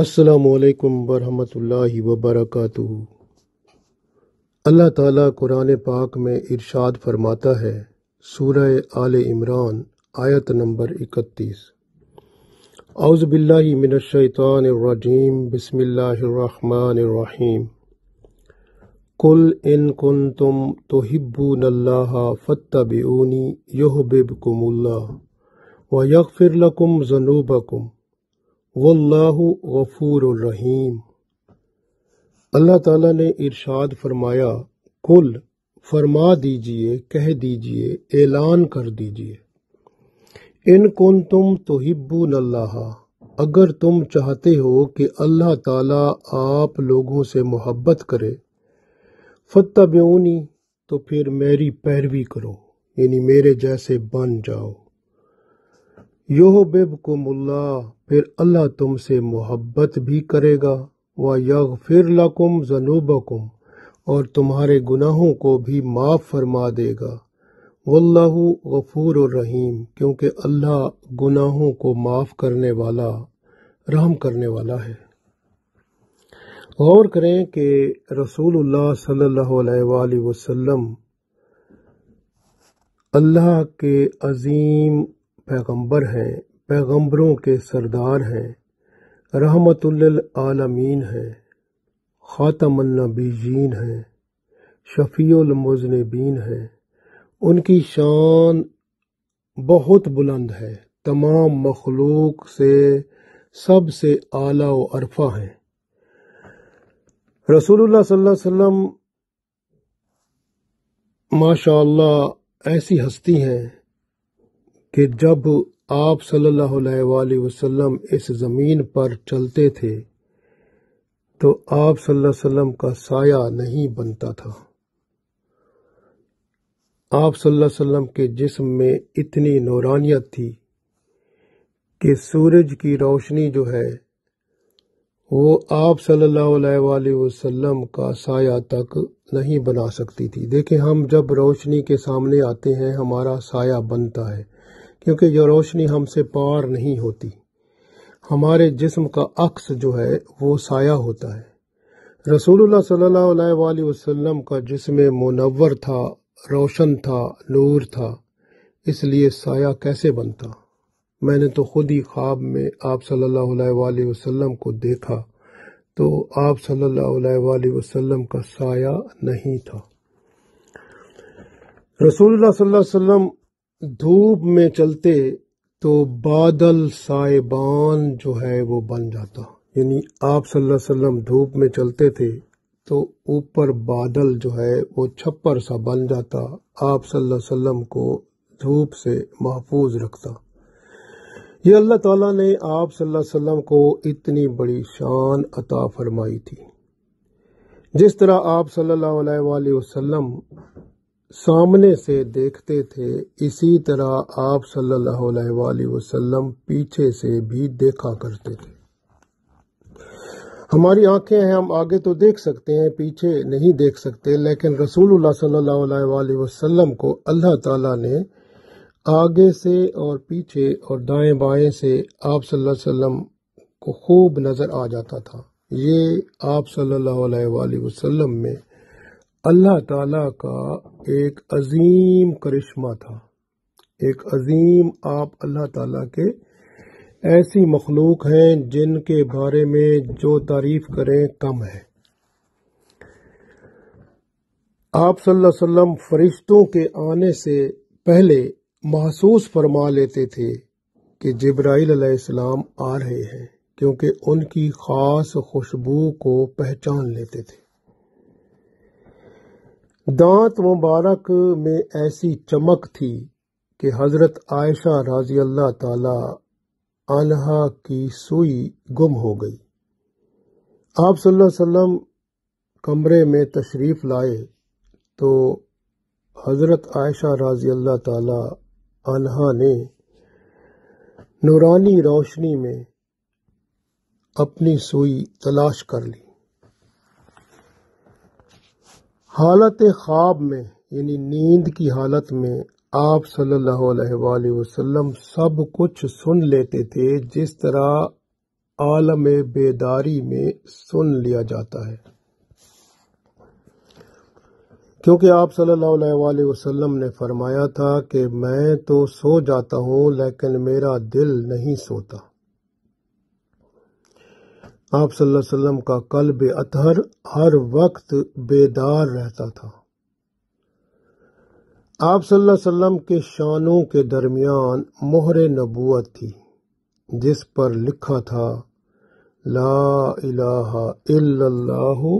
असलकम वरहमतुल्लि वबरक अल्लाह ताला कुरान पाक में इरशाद फरमाता है सूरह आल इमरान आयत नंबर इकतीस अउज़बिल्लिमिनशैतानरजीम बसमिल्लर कुल इन कुन तुम तोहिब्बूनल्लाह फ़त्तबूनी यह बिबकुमल्ला व यकफ़िर लकुम जनूबकुम वल्लाहु रहीम अल्लाह ताला ने इरशाद फरमाया कुल फरमा दीजिए कह दीजिए ऐलान कर दीजिए इन कौन तुम तो हिब्बू नल्ला अगर तुम चाहते हो कि अल्लाह ताला आप लोगों से मोहब्बत करे फतब्यूनी तो फिर मेरी पैरवी करो यानी मेरे जैसे बन जाओ यो को मुल्ला फिर अल्लाह तुमसे मोहब्बत भी करेगा व यग फिर लकुम जनूबकुम और तुम्हारे गुनाहों को भी माफ़ फरमा देगा वल्लाहु गफूर और रहीम क्योंकि अल्लाह गुनाहों को माफ़ करने वाला रहम करने वाला है गौर करें कि रसूलुल्लाह सल्लल्लाहु अलैहि वसल्लम अल्लाह के अजीम पैगंबर हैं पैगंबरों के सरदार हैं रहमतुल्लआलमीन हैं ख़ातमन्नबीजीन हैं शफ़ीलमजनबीन हैं उनकी शान बहुत बुलंद है तमाम मखलूक से सबसे आला अरफा हैं रसूलुल्लाह सल्लल्लाहु अलैहि वसल्लम माशा ऐसी हस्ती हैं कि जब आप सल्लल्लाहु अलैहि वसल्लम इस ज़मीन पर चलते थे तो आप सल्लल्लाहु अलैहि वसल्लम का साया नहीं बनता था आप सल्लल्लाहु अलैहि वसल्लम के जिस्म में इतनी नौरानियत थी कि सूरज की रोशनी जो है वो आप सल्लल्लाहु अलैहि वसल्लम का साया तक नहीं बना सकती थी देखें हम जब रोशनी के सामने आते हैं हमारा साया बनता है क्योंकि यह रोशनी हमसे पार नहीं होती हमारे जिस्म का अक्स जो है वो साया होता है रसूलुल्लाह सल्लल्लाहु वसल्लम का जिसम मुनवर था रोशन था नूर था इसलिए साया कैसे बनता मैंने तो खुद ही ख्वाब में आप सल्ला अलैहि वसल्लम को देखा तो आप सल्ला वसल्लम का साया नहीं था रसूल सल्लल्लाहु अलैहि वसल्लम धूप में चलते तो बादल साहिबान जो है वो बन जाता यानी आप सल्लल्लाहु अलैहि वसल्लम धूप में चलते थे तो ऊपर बादल जो है वो छप्पर सा बन जाता आप सल्लल्लाहु अलैहि वसल्लम को धूप से महफूज रखता ये अल्लाह ताला ने आप सल्लल्लाहु अलैहि वसल्लम को इतनी बड़ी शान अता फरमाई थी जिस तरह आप सल्लल्लाहु अलैहि वसल्लम सामने से देखते थे इसी तरह आप सल्लल्लाहु अलैहि वसल्लम पीछे से भी देखा करते थे हमारी आंखें हैं हम आगे तो देख सकते हैं पीछे नहीं देख सकते लेकिन रसूलुल्लाह सल्लल्लाहु अलैहि वसल्लम को अल्लाह ताला ने आगे से और पीछे और दाएं बाएं से आप सल्लल्लाहु अलैहि वसल्लम को खूब नज़र आ जाता था ये आप सल्लल्लाहु अलैहि वसल्लम में अल्लाह ताला का एक अजीम करिश्मा था एक अजीम आप अल्लाह ताला के ऐसी मखलूक हैं जिनके बारे में जो तारीफ करें कम है आप सल्लल्लाहु अलैहि वसल्लम फरिश्तों के आने से पहले महसूस फरमा लेते थे कि जब्राइल अलैहिस्सलाम आ रहे हैं क्योंकि उनकी खास खुशबू को पहचान लेते थे दांत मुबारक में ऐसी चमक थी कि हजरत आयशा राजी अल्लाह ताला आनहा की सुई गुम हो गई आप सल्लल्लाहु अलैहि वसल्लम कमरे में तशरीफ़ लाए तो हज़रत आयशा राजी अल्लाह ताला आनहा ने नूरानी रोशनी में अपनी सुई तलाश कर ली हालत ख्वाब में यानी नींद की हालत में आप सल्लल्लाहु अलैहि वसल्लम सब कुछ सुन लेते थे जिस तरह आलम बेदारी में सुन लिया जाता है क्योंकि आप सल्लल्लाहु अलैहि वसल्लम ने फरमाया था कि मैं तो सो जाता हूँ लेकिन मेरा दिल नहीं सोता आप वसल्लम का कल बे अतहर हर वक्त बेदार रहता था आप वसल्लम के शानों के दरमियान मोहर नबूत थी जिस पर लिखा था ला इलाहा इल्लल्लाहु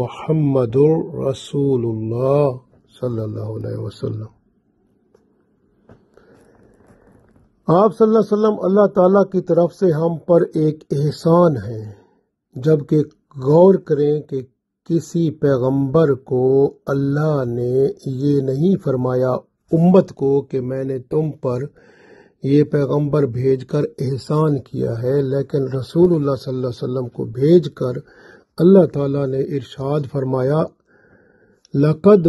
मुहम्मदुर रसूलुल्लाह सल्लल्लाहु अलैहि वसल्लम आप सल्लल्लाहु अलैहि वसल्लम अल्लाह ताला की तरफ से हम पर एक एहसान है जबकि गौर करें कि किसी पैगंबर को अल्लाह ने ये नहीं फरमाया उम्मत को कि मैंने तुम पर ये पैगंबर भेजकर एहसान किया है लेकिन रसूलुल्लाह सल्लल्लाहु अलैहि वसल्लम को भेजकर अल्लाह ताला ने इरशाद फरमाया लकद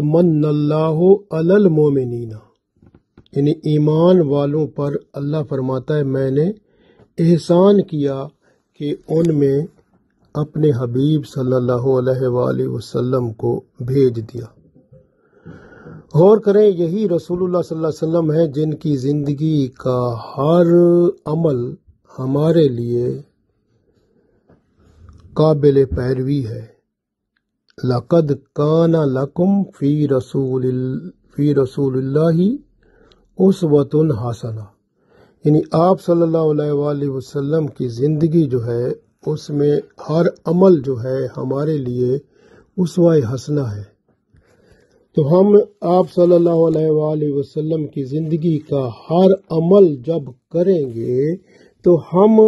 अलल मोमिनीना यानी ईमान वालों पर अल्लाह फरमाता है मैंने एहसान किया कि उनमें अपने हबीब सल्लल्लाहु अलैहि वसल्लम को भेज दिया गौर करें यही रसूलुल्लाह सल्लल्लाहु अलैहि वसल्लम है जिनकी ज़िंदगी का हर अमल हमारे लिए काबिल पैरवी है लकद काना लकुम फ़ी रसूल फ़ी उस उसवतुन हासना यानी आप सल्लल्लाहु अलैहि वसल्लम की ज़िंदगी जो है उसमें हर अमल जो है हमारे लिए उसवाए हसना है तो हम आप सल्लल्लाहु अलैहि वसल्लम की ज़िंदगी का हर अमल जब करेंगे तो हम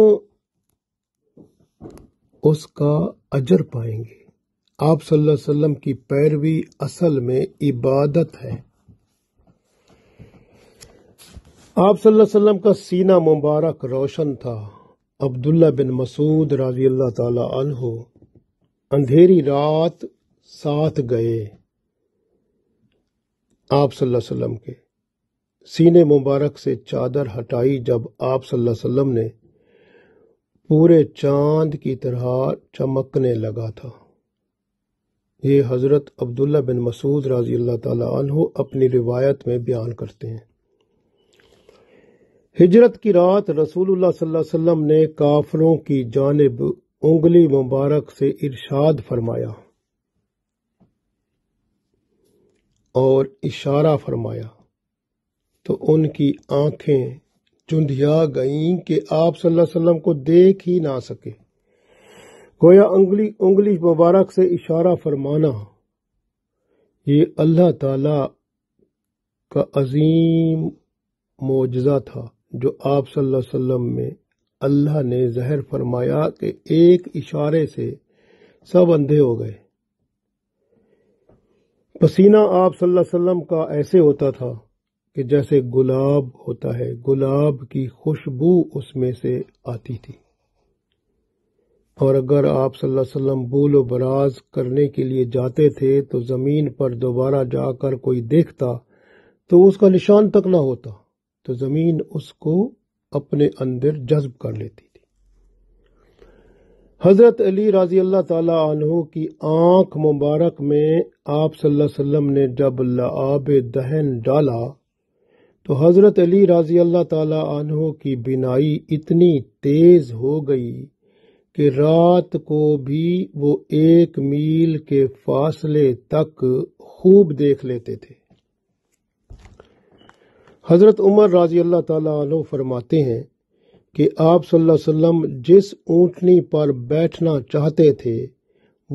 उसका अजर पाएंगे आप सल्लल्लाहु अलैहि वसल्लम की पैरवी असल में इबादत है आप सल्लल्लाहु अलैहि वसल्लम का सीना मुबारक रोशन था अब्दुल्ला बिन मसूद राजी अल्लाह ताला अंधेरी रात साथ गए आप सल्लल्लाहु अलैहि वसल्लम के सीने मुबारक से चादर हटाई जब आप सल्लल्लाहु अलैहि वसल्लम ने पूरे चांद की तरह चमकने लगा था ये हज़रत अब्दुल्ला बिन मसूद रजी अल्लाह तु अपनी रिवायत में बयान करते हैं हिजरत की रात रसूलुल्लाह सल्लल्लाहु अलैहि वसल्लम ने काफरों की जानब उंगली मुबारक से इरशाद फरमाया और इशारा फरमाया तो उनकी आंखें चुंधिया गईं कि आप सल्लल्लाहु अलैहि वसल्लम को देख ही ना सके गोया उंगली उंगली मुबारक से इशारा फरमाना ये अल्लाह ताला का अजीम मोजा था जो आप सल्लल्लाहु अलैहि वसल्लम में अल्लाह ने जहर फरमाया कि एक इशारे से सब अंधे हो गए पसीना आप सल्लल्लाहु अलैहि वसल्लम का ऐसे होता था कि जैसे गुलाब होता है गुलाब की खुशबू उसमें से आती थी और अगर आप सल्लल्लाहु अलैहि वसल्लम बोलो बराज करने के लिए जाते थे तो ज़मीन पर दोबारा जाकर कोई देखता तो उसका निशान तक ना होता तो ज़मीन उसको अपने अंदर जज्ब कर लेती थी हज़रत अली राजी अल्लाह तु की आंख मुबारक में आप वसल्लम ने जब लब दहन डाला तो हज़रत अली राजी अल्लाह तु की बिनाई इतनी तेज़ हो गई कि रात को भी वो एक मील के फासले तक खूब देख लेते थे हज़रत उमर रज़ी अल्लाह ताली फरमाते हैं कि आप वसल्लम जिस ऊँटनी पर बैठना चाहते थे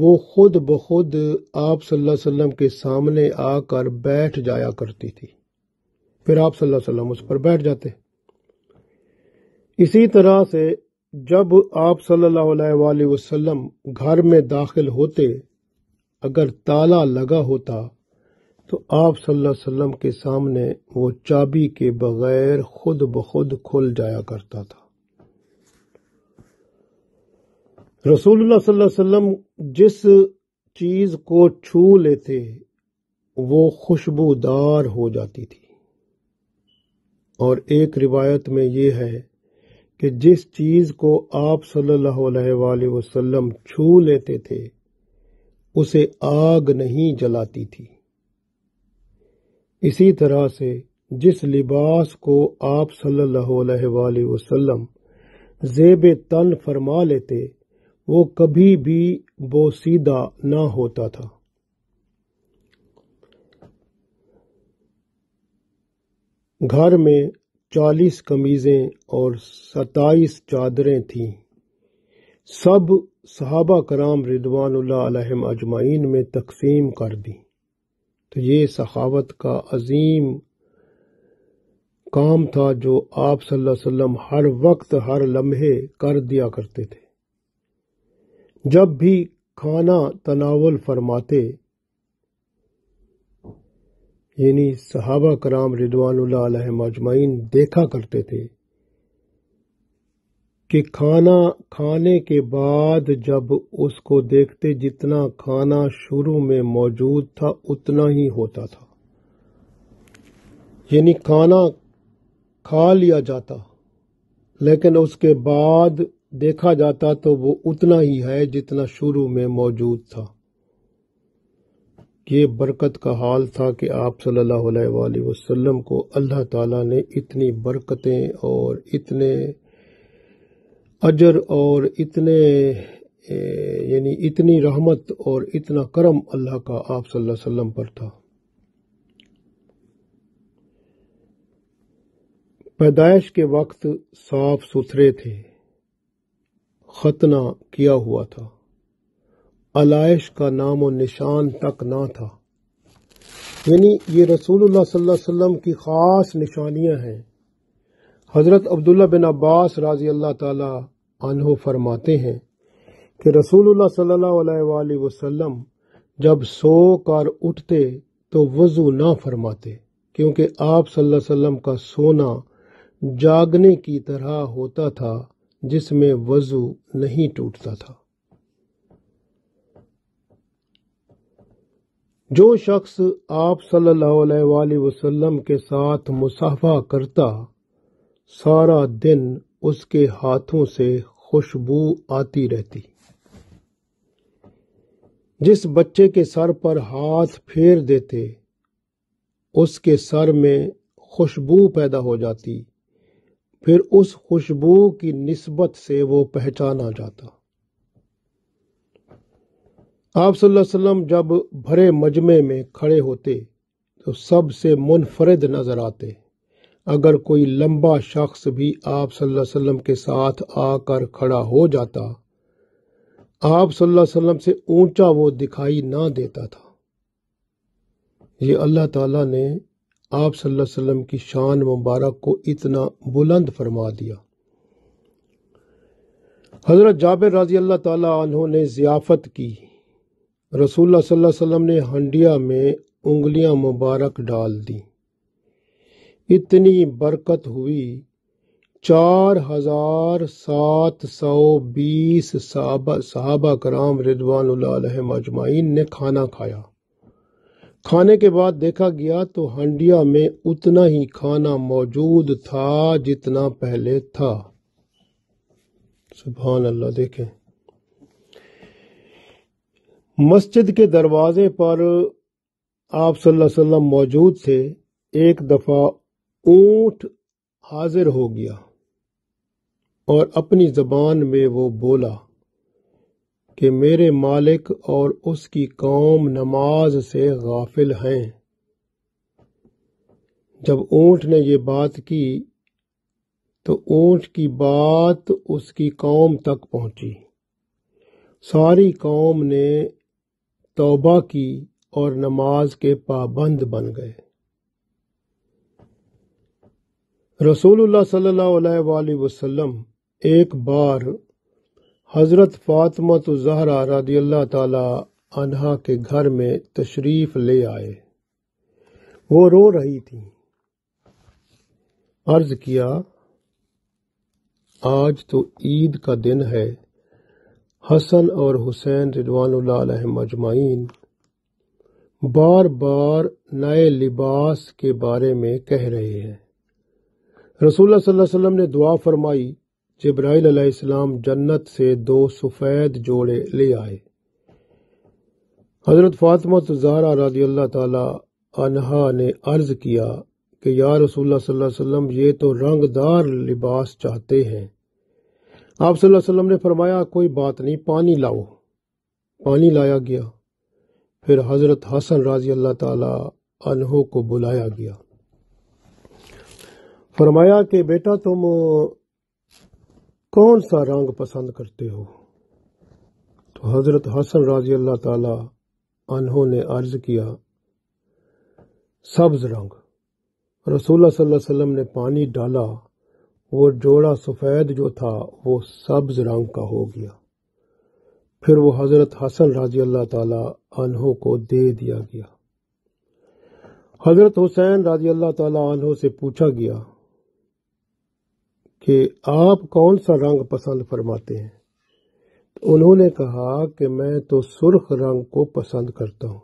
वो खुद ब खुद आप वसल्लम के सामने आकर बैठ जाया करती थी फिर आप वसल्लम उस पर बैठ जाते इसी तरह से जब आप सल्लल्लाहु अलैहि वसल्लम घर में दाखिल होते अगर ताला लगा होता तो आप सल्लल्लाहु अलैहि वसल्लम के सामने वो चाबी के बगैर खुद ब खुद खुल जाया करता था रसूलुल्लाह सल्लल्लाहु अलैहि वसल्लम जिस चीज को छू लेते वो खुशबूदार हो जाती थी और एक रिवायत में ये है कि जिस चीज को आप सल्लल्लाहु अलैहि वसल्लम छू लेते थे उसे आग नहीं जलाती थी इसी तरह से जिस लिबास को आप सल्लल्लाहु अलैहि वसल्लम जेब तन फरमा लेते वो कभी भी बोसीदा ना होता था घर में चालीस कमीजें और सताईस चादरें थीं सब सहाबा कराम रिदवान अजमाइन में तकसीम कर दी तो ये सखावत का अजीम काम था जो आप सल्लल्लाहु अलैहि वसल्लम हर वक्त हर लम्हे कर दिया करते थे जब भी खाना तनावल फरमाते यानी सहाबा कराम रिदवान मजमाइन देखा करते थे कि खाना खाने के बाद जब उसको देखते जितना खाना शुरू में मौजूद था उतना ही होता था यानी खाना खा लिया जाता लेकिन उसके बाद देखा जाता तो वो उतना ही है जितना शुरू में मौजूद था ये बरकत का हाल था कि आप सल्लल्लाहु अलैहि वसल्लम को अल्लाह ताला ने इतनी बरकतें और इतने अजर और इतने यानी इतनी रहमत और इतना करम अल्लाह का आप सल्लल्लाहु अलैहि वसल्लम पर था पैदाइश के वक्त साफ सुथरे थे खतना किया हुआ था अलाइश का नाम और निशान तक ना था यानी ये रसूलुल्लाह सल्लल्लाहु अलैहि वसल्लम की ख़ास निशानियां हैं हज़रत अब्दुल्ला बिन अब्बास राजी अल्लाह तहो फरमाते हैं कि रसूलुल्लाह सल्लल्लाहु अलैहि वसल्लम जब सो कर उठते तो वज़ू ना फरमाते क्योंकि आप सल्लल्लाहु अलैहि वसल्लम का सोना जागने की तरह होता था जिसमें वज़ू नहीं टूटता था जो शख्स आप सल्लल्लाहु अलैहि वसल्लम के साथ मुसाफा करता सारा दिन उसके हाथों से खुशबू आती रहती जिस बच्चे के सर पर हाथ फेर देते उसके सर में खुशबू पैदा हो जाती फिर उस खुशबू की निस्बत से वो पहचाना जाता आप वसल्लम जब भरे मजमे में खड़े होते तो सबसे मुनफरद नजर आते अगर कोई लंबा शख्स भी आप वसल्लम के साथ आकर खड़ा हो जाता आप वसल्लम से ऊंचा वो दिखाई ना देता था ये अल्लाह ताला ने आप वसल्लम की शान मुबारक को इतना बुलंद फरमा दिया हज़रत जाबिर रजी अल्लाह तहों ने ज़ियाफ़त की रसूल वसल्लम ने हंडिया में उंगलियां मुबारक डाल दी इतनी बरकत हुई चार हजार सात सौ बीस साहबा, कराम रिजवान अजमाइन ने खाना खाया खाने के बाद देखा गया तो हंडिया में उतना ही खाना मौजूद था जितना पहले था सुबहान अल्लाह देखें मस्जिद के दरवाजे पर आप सल्लल्लाहु अलैहि वसल्लम मौजूद थे एक दफा ऊट हाजिर हो गया और अपनी जबान में वो बोला कि मेरे मालिक और उसकी कौम नमाज से गाफिल हैं जब ऊंट ने ये बात की तो ऊंट की बात उसकी कौम तक पहुंची सारी कौम ने तोबा की और नमाज के पाबंद बन गए रसूलुल्लाह सल्लल्लाहु अलैहि वसल्लम एक बार हज़रत फ़ातिमा तो जहरा रदी अल्लाह ताला अनहा के घर में तशरीफ़ ले आए वो रो रही थी अर्ज किया आज तो ईद का दिन है हसन और हुसैन रिडवान मजमाइन बार बार नए लिबास के बारे में कह रहे हैं रसूल सल्लम ने दुआ फरमाई जब्राइल अलैहिस्सलाम जन्नत से दो सफ़ेद जोड़े ले आए हज़रत फातमत जहरा रदी अल्लाह तहा ने अर्ज़ किया कि या रसूल सल्लम ये तो रंगदार लिबास चाहते हैं आप वसल्लम ने फरमाया कोई बात नहीं पानी लाओ पानी लाया गया फिर हज़रत हसन राजी अल्लाह तहों को बुलाया गया फरमाया कि बेटा तुम कौन सा रंग पसंद करते हो तो हजरत हसन राजी अल्लाह ताला अनहो ने अर्ज किया सब्ज रंग रसूल वसल्लम ने पानी डाला वो जोड़ा सफ़ेद जो था वो सब्ज रंग का हो गया फिर वो हजरत हसन राजी अल्लाह ताला अनहो को दे दिया गया हजरत हुसैन राजी अल्लाह ताला अनहो से पूछा गया कि आप कौन सा रंग पसंद फरमाते हैं तो उन्होंने कहा कि मैं तो सुर्ख रंग को पसंद करता हूं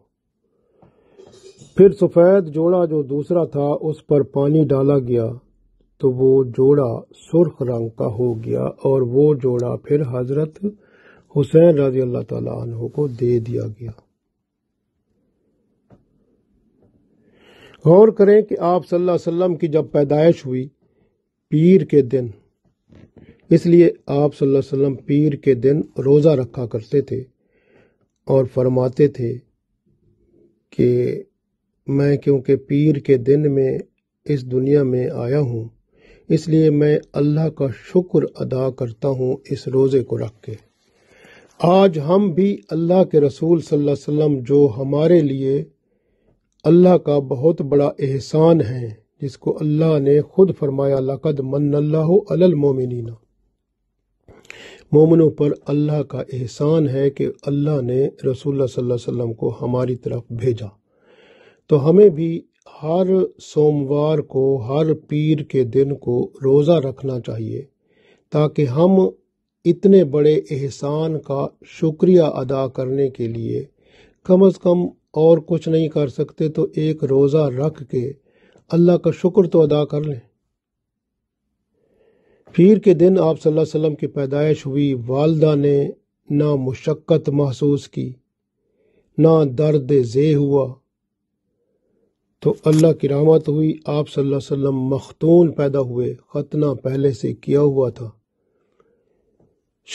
फिर सफ़ेद जोड़ा जो दूसरा था उस पर पानी डाला गया तो वो जोड़ा सुर्ख रंग का हो गया और वो जोड़ा फिर हजरत हुसैन रजी अल्लाह तु को दे दिया गया गौर करें कि आप सल्लल्लाहु अलैहि वसल्लम की जब पैदाइश हुई पीर के दिन इसलिए आप सल्लल्लाहु अलैहि वसल्लम पीर के दिन रोज़ा रखा करते थे और फरमाते थे कि मैं क्योंकि पीर के दिन में इस दुनिया में आया हूँ इसलिए मैं अल्लाह का शुक्र अदा करता हूँ इस रोज़े को रख के आज हम भी अल्लाह के रसूल सल्लल्लाहु अलैहि वसल्लम जो हमारे लिए अल्लाह का बहुत बड़ा एहसान है जिसको अल्लाह ने खुद फरमाया लकद अल्लाह अलल मोमिनीना मोमिनों पर अल्लाह का एहसान है कि अल्लाह ने रसूल वसल्लम को हमारी तरफ भेजा तो हमें भी हर सोमवार को हर पीर के दिन को रोज़ा रखना चाहिए ताकि हम इतने बड़े एहसान का शुक्रिया अदा करने के लिए कम अज़ कम और कुछ नहीं कर सकते तो एक रोज़ा रख के अल्लाह का शुक्र तो अदा कर लें फिर के दिन आप सल्लल्लाहु अलैहि वसल्लम की पैदाइश हुई वालदा ने ना मुशक्क़त महसूस की ना दर्द जे हुआ तो अल्लाह की रहमत हुई आप सल्लल्लाहु अलैहि वसल्लम मखतून पैदा हुए खतना पहले से किया हुआ था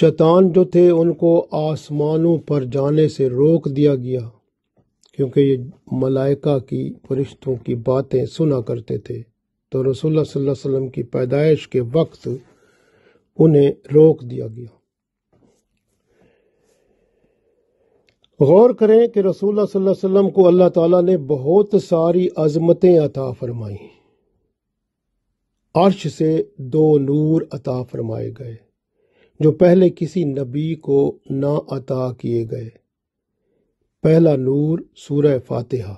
शैतान जो थे उनको आसमानों पर जाने से रोक दिया गया क्योंकि ये मलाइका की फरिश्तों की बातें सुना करते थे तो रसोल्ला वसल्लम की पैदाइश के वक्त उन्हें रोक दिया गया गौर करें कि रसूल वसल्लम को अल्लाह ताला ने बहुत सारी अजमतें अता फरमाई अर्श से दो नूर अता फरमाए गए जो पहले किसी नबी को ना अता किए गए पहला नूर सूरह फातिहा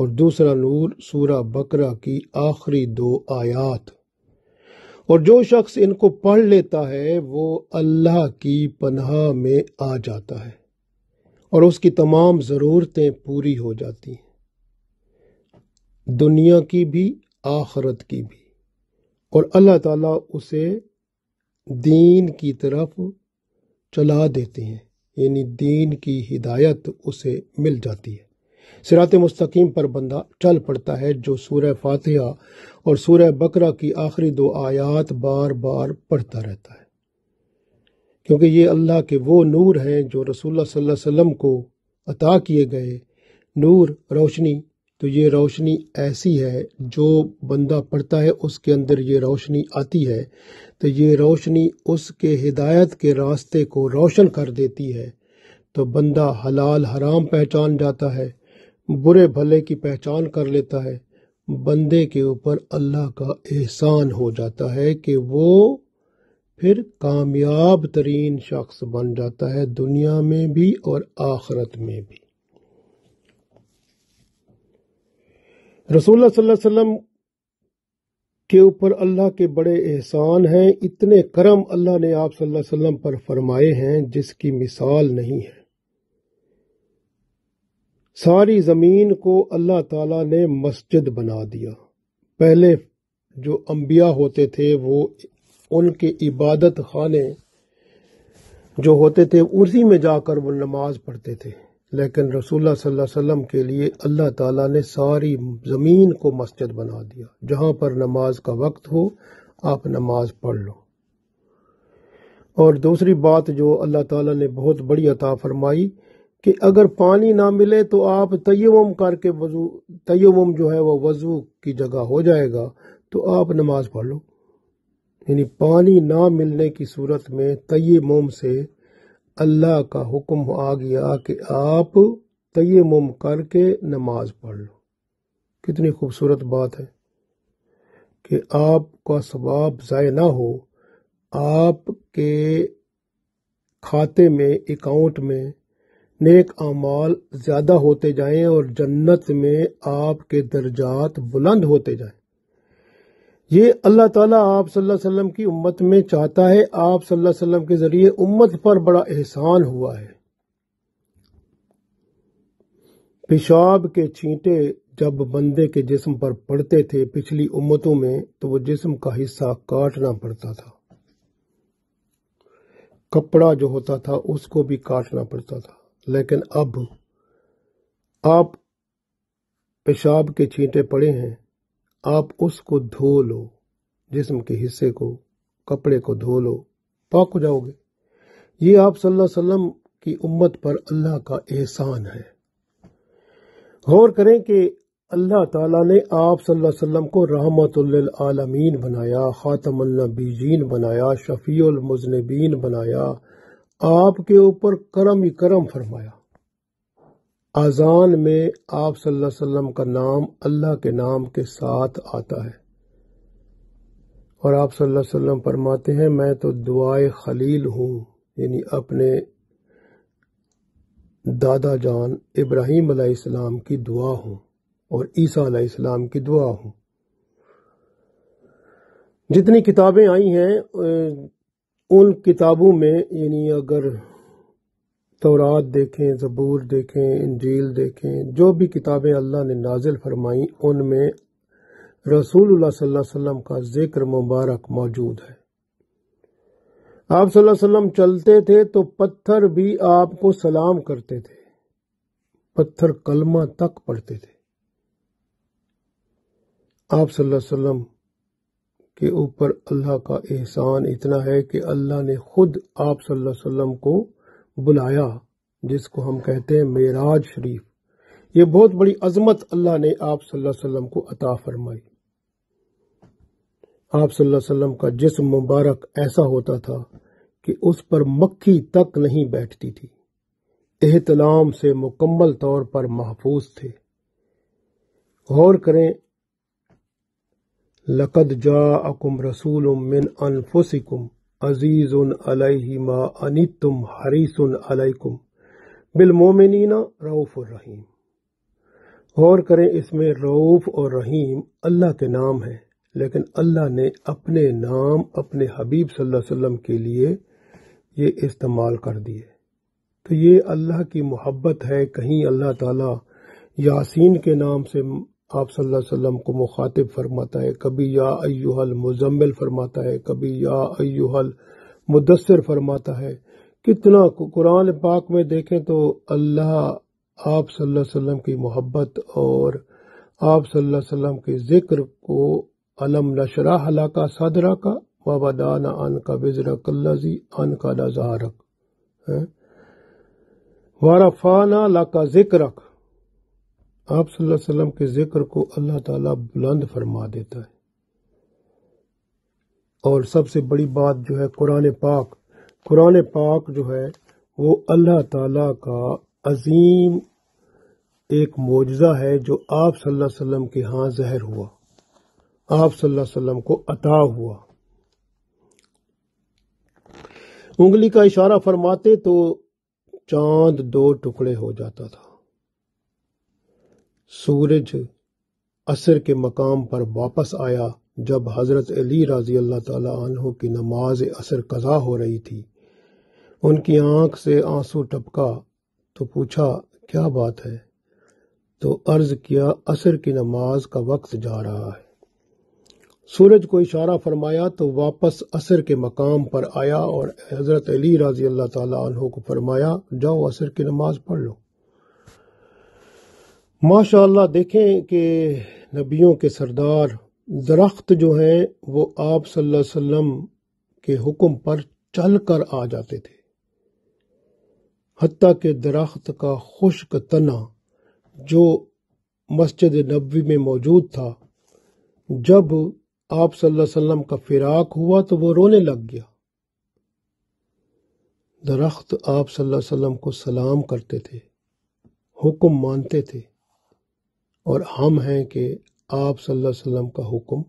और दूसरा नूर सूरह बकरा की आखिरी दो आयात और जो शख्स इनको पढ़ लेता है वो अल्लाह की पनाह में आ जाता है और उसकी तमाम ज़रूरतें पूरी हो जाती हैं दुनिया की भी आखरत की भी और अल्लाह ताला उसे दीन की तरफ चला देते हैं यानी दीन की हिदायत उसे मिल जाती है सिरात मुस्तकीम पर बंदा चल पड़ता है जो सूरह फातिहा और सूरह बकरा की आखिरी दो आयात बार बार पढ़ता रहता है क्योंकि ये अल्लाह के वो नूर हैं जो रसूल सल्लल्लाहु अलैहि वसल्लम को अता किए गए नूर रोशनी तो ये रोशनी ऐसी है जो बंदा पढ़ता है उसके अंदर ये रोशनी आती है तो ये रोशनी उसके हिदायत के रास्ते को रोशन कर देती है तो बंदा हलाल हराम पहचान जाता है बुरे भले की पहचान कर लेता है बंदे के ऊपर अल्लाह का एहसान हो जाता है कि वो फिर कामयाब तरीन शख्स बन जाता है दुनिया में भी और आखरत में भी रसूल वसल्लम के ऊपर अल्लाह के बड़े एहसान हैं इतने करम अल्लाह ने आप सल्लल्लाहु अलैहि वसल्लम पर फरमाए हैं जिसकी मिसाल नहीं है सारी ज़मीन को अल्लाह ताला ने मस्जिद बना दिया पहले जो अम्बिया होते थे वो उनके इबादत खाने जो होते थे उसी में जाकर वो नमाज पढ़ते थे लेकिन रसूल सल्लाम के लिए अल्लाह ताला ने सारी ज़मीन को मस्जिद बना दिया जहां पर नमाज का वक्त हो आप नमाज पढ़ लो और दूसरी बात जो अल्लाह ताला ने बहुत बड़ी अता फरमाई कि अगर पानी ना मिले तो आप तयम करके वजू तयम जो है वह वजू की जगह हो जाएगा तो आप नमाज पढ़ लो यानी पानी ना मिलने की सूरत में तयम से अल्लाह का हुक्म आ गया कि आप तयम करके नमाज पढ़ लो कितनी खूबसूरत बात है कि आपका सवाब ज़ाय ना हो आपके खाते में अकाउंट में नेक अमाल ज़्यादा होते जाएं और जन्नत में आपके दर्जात बुलंद होते जाएं ये अल्लाह ताला आप सल्लल्लाहु अलैहि वसल्लम की उम्मत में चाहता है आप सल्लल्लाहु अलैहि वसल्लम के जरिए उम्मत पर बड़ा एहसान हुआ है पेशाब के छींटे जब बंदे के जिस्म पर पड़ते थे पिछली उम्मतों में तो वो जिस्म का हिस्सा काटना पड़ता था कपड़ा जो होता था उसको भी काटना पड़ता था लेकिन अब आप पेशाब के छींटे पड़े हैं आप उसको धो लो जिसम के हिस्से को कपड़े को धो लो पाक हो जाओगे ये आप सल्लल्लाहु अलैहि वसल्लम की उम्मत पर अल्लाह का एहसान है गौर करें कि अल्लाह ताला ने आप वसल्लम को आलमीन बनाया खातम बीजीन बनाया मुजनबीन बनाया आपके ऊपर करम ही करम फरमाया अजान में आप सल्लल्लाहु अलैहि वसल्लम का नाम अल्लाह के नाम के साथ आता है और आप सल्लल्लाहु अलैहि वसल्लम फरमाते हैं मैं तो दुआए खलील हूँ यानी अपने दादा जान इब्राहिम अलैहिस्सलाम की दुआ हूँ और ईसा अलैहिस्सलाम की दुआ हूँ जितनी किताबें आई हैं उन किताबों में यानी अगर तौरात देखें ज़बूर देखें इंजील देखें जो भी किताबें अल्लाह ने नाजिल फरमाई उनमें रसूल सल्लाम का जिक्र मुबारक मौजूद है आप वसल्लम चलते थे तो पत्थर भी आपको सलाम करते थे पत्थर कलमा तक पढ़ते थे आप वसल्लम के ऊपर अल्लाह का एहसान इतना है कि अल्लाह ने खुद आप वसल्लम को बुलाया जिसको हम कहते हैं मेराज शरीफ ये बहुत बड़ी अजमत अल्लाह ने आप वसल्लम को अता फरमाई आप वसल्लम का जिसम मुबारक ऐसा होता था कि उस पर मक्खी तक नहीं बैठती थी एहतलाम से मुकम्मल तौर पर महफूज थे गौर करें लकद जा अकुम रसूल मिन अनफुसिकुम अजीज उन अनितुम हरीसुन रऊफ और रहीम गौर करें इसमें रऊफ़ और रहीम अल्लाह के नाम है लेकिन अल्लाह ने अपने नाम अपने हबीब सल्लम के लिए ये इस्तेमाल कर दिए तो ये अल्लाह की मोहब्बत है कहीं अल्लाह ताला यासीन के नाम से आप वसल्लम को मुखातिब फरमाता है कभी या अयुहल मुजम्मिल फरमाता है कभी या अयुहल मुदसर फरमाता है कितना कुरान पाक में देखें तो अल्लाह आप वसल्लम की मोहब्बत और आप वसल्लम के जिक्र को अलम नशरा हलाका सदरा का दाना अन का बिजरा कल्लाजी अन का नजहारक वारफाना लाका जिक्रक आप वसल्लम के ज़िक्र को अल्लाह ताला बुलंद फरमा देता है और सबसे बड़ी बात जो है कुरान पाक कुरान पाक जो है वो अल्लाह ताला का अजीम एक मुजज़ा है जो आप वसल्लम के यहाँ जहर हुआ आप वसल्लम को अता हुआ उंगली का इशारा फरमाते तो चांद दो टुकड़े हो जाता था सूरज असर के मकाम पर वापस आया जब हज़रत अली राजी अल्लाह तहों की नमाज असर कज़ा हो रही थी उनकी आंख से आंसू टपका तो पूछा क्या बात है तो अर्ज किया असर की नमाज का वक्त जा रहा है सूरज को इशारा फरमाया तो वापस असर के मकाम पर आया और हज़रत अली राजी अल्लाह तहों को फरमाया जाओ असर की नमाज पढ़ लो माशाल्लाह देखें कि नबियों के सरदार दरख्त जो हैं वो आप सल्लल्लाहु अलैहि वसल्लम के हुक्म पर चल कर आ जाते थे हती के दरख्त का खुश्क तना जो मस्जिद नबी में मौजूद था जब आप सल्लल्लाहु अलैहि वसल्लम का फिराक हुआ तो वो रोने लग गया दरख्त आप सल्लल्लाहु अलैहि वसल्लम को सलाम करते थे हुक्म मानते थे और हम हैं कि आप सल्लल्लाहु अलैहि वसल्लम का हुक्म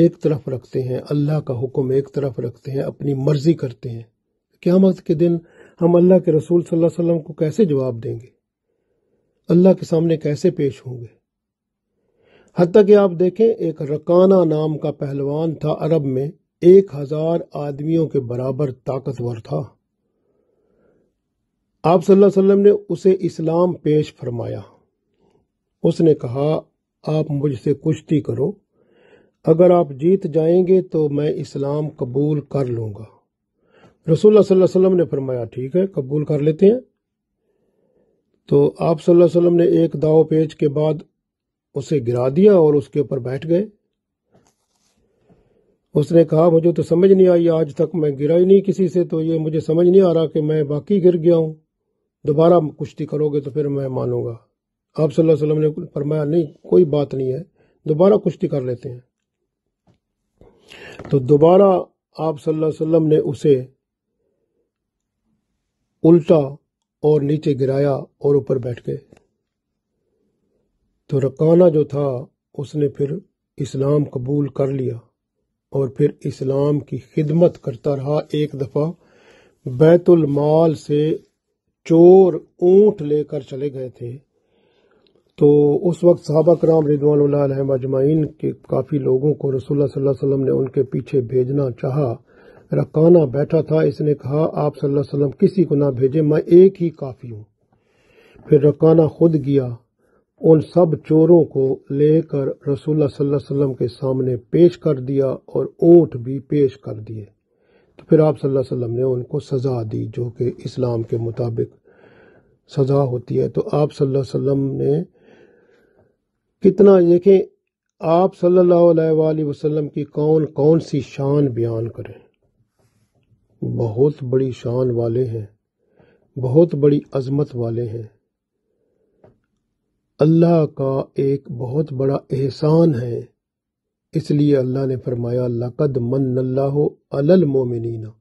एक तरफ रखते हैं अल्लाह का हुक्म एक तरफ रखते हैं अपनी मर्जी करते हैं क्या मत के दिन हम अल्लाह के रसूल सल्लल्लाहु अलैहि वसल्लम को कैसे जवाब देंगे अल्लाह के सामने कैसे पेश होंगे हती कि आप देखें एक रकाना नाम का पहलवान था अरब में एक हजार आदमियों के बराबर ताकतवर था आप सल्लल्लाहु अलैहि वसल्लम ने उसे इस्लाम पेश फरमाया उसने कहा आप मुझसे कुश्ती करो अगर आप जीत जाएंगे तो मैं इस्लाम कबूल कर लूंगा रसोल्ला वसल्लम ने फरमाया ठीक है कबूल कर लेते हैं तो आप सल्लल्लाहु अलैहि वसल्लम ने एक दाव पेज के बाद उसे गिरा दिया और उसके ऊपर बैठ गए उसने कहा मुझे तो समझ नहीं आई आज तक मैं गिरा ही नहीं किसी से तो ये मुझे समझ नहीं आ रहा कि मैं बाकी गिर गया हूं दोबारा कुश्ती करोगे तो फिर मैं मानूंगा आप सल्लल्लाहु अलैहि वसल्लम ने फरमाया नहीं कोई बात नहीं है दोबारा कुश्ती कर लेते हैं तो दोबारा आप सल्लल्लाहु अलैहि वसल्लम ने उसे उल्टा और नीचे गिराया और ऊपर बैठ गए तो रकाना जो था उसने फिर इस्लाम कबूल कर लिया और फिर इस्लाम की खिदमत करता रहा एक दफ़ा बैतुल माल से चोर ऊंट लेकर चले गए थे तो उस वक्त साहबा कराम रिजवान अजमाइन के काफ़ी लोगों को रसोल्ला वसम ने उनके पीछे भेजना चाहा रकाना बैठा था इसने कहा आप सल्लल्लाहु अलैहि वसल्लम किसी को ना भेजे मैं एक ही काफ़ी हूँ फिर रकाना खुद गया उन सब चोरों को लेकर अलैहि वसल्लम के सामने पेश कर दिया और ऊंट भी पेश कर दिए तो फिर आप सल्लल्लाहु अलैहि वसल्लम ने उनको सज़ा दी जो कि इस्लाम के मुताबिक सज़ा होती है तो आप सल्लल्लाहु अलैहि वसल्लम ने कितना देखें आप सल्लल्लाहु अलैहि वसल्लम की कौन कौन सी शान बयान करें बहुत बड़ी शान वाले हैं बहुत बड़ी अजमत वाले हैं अल्लाह का एक बहुत बड़ा एहसान है इसलिए अल्लाह ने फरमाया लकद अलल मोमिनीना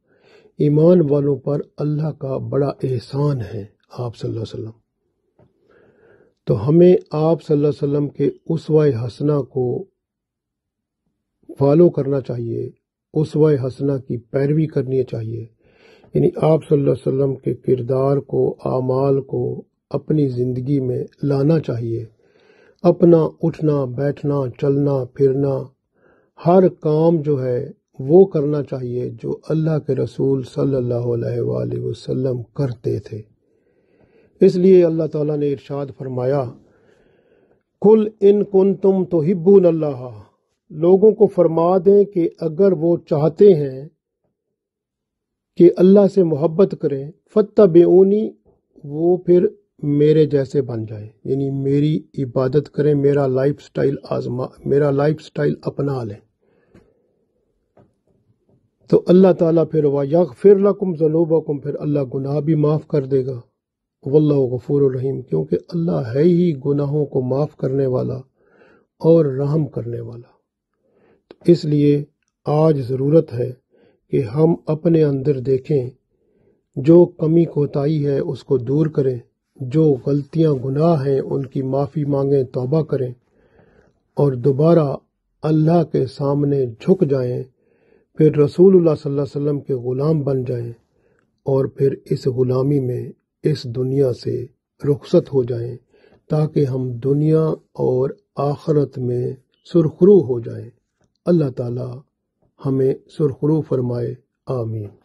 ईमान वालों पर अल्लाह का बड़ा एहसान है आप सल्लल्लाहु अलैहि वसल्लम तो हमें आप सल्लल्लाहु अलैहि वसल्लम के उसवा हसना को फॉलो करना चाहिए उसवा हसना की पैरवी करनी चाहिए यानी आप सल्लल्लाहु अलैहि वसल्लम के किरदार को आमाल को अपनी ज़िंदगी में लाना चाहिए अपना उठना बैठना चलना फिरना हर काम जो है वो करना चाहिए जो अल्लाह के रसूल सल्लल्लाहु अलैहि वसल्लम करते थे इसलिए अल्लाह ताला ने इरशाद फरमाया कुल इन कुन तुम तो हिब्बून अल्लाह लोगों को फरमा दें कि अगर वो चाहते हैं कि अल्लाह से मोहब्बत करें फत्ता बेऊनी वो फिर मेरे जैसे बन जाए यानी मेरी इबादत करें मेरा लाइफ स्टाइल आजमा मेरा लाइफ स्टाइल अपना लें तो अल्लाह ताला फिर वाह फिर लकुम जनूबा कुम फिर अल्लाह गुनाह भी माफ़ कर देगा वल्ला गफूर रहीम क्योंकि अल्लाह है ही गुनाहों को माफ़ करने वाला और रहम करने वाला तो इसलिए आज ज़रूरत है कि हम अपने अंदर देखें जो कमी कोताही है उसको दूर करें जो गलतियां गुनाह हैं उनकी माफ़ी मांगें तौबा करें और दोबारा अल्लाह के सामने झुक जाएं फिर रसूलुल्लाह सल्लल्लाहु अलैहि वसल्लम के ग़ुलाम बन जाएं और फिर इस ग़ुलामी में इस दुनिया से रुखसत हो जाएं ताकि हम दुनिया और आखरत में सुरखरू हो जाएं अल्लाह ताला हमें सुरखरू फरमाए आमीन